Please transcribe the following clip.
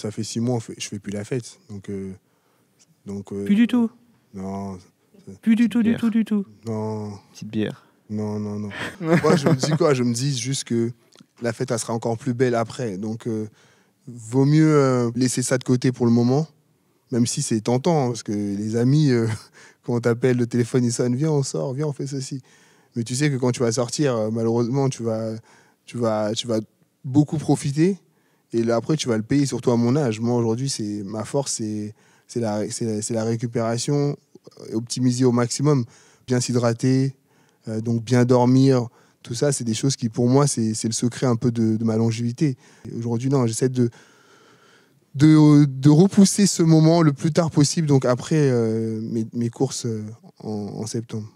ça fait six mois, je fais plus la fête. Donc, euh, donc euh, plus du tout. Non. Plus du tout, du tout, du tout. Non. Petite bière. Non, non, non. Moi, je me dis quoi Je me dis juste que la fête, elle sera encore plus belle après. Donc, euh, vaut mieux laisser ça de côté pour le moment, même si c'est tentant, hein, parce que les amis, quand on t'appelle, le téléphone, il sonne, viens, on sort, viens, on fait ceci. Mais tu sais que quand tu vas sortir, malheureusement, tu vas, tu vas, tu vas beaucoup profiter et après, tu vas le payer, surtout à mon âge. Moi, aujourd'hui, c'est ma force, c'est c'est la, récupération, euh, optimiser au maximum, bien s'hydrater, euh, donc bien dormir. Tout ça, c'est des choses qui, pour moi, c'est le secret un peu de, ma longévité. Aujourd'hui, non, j'essaie de, de, repousser ce moment le plus tard possible, donc après euh, mes, courses en septembre.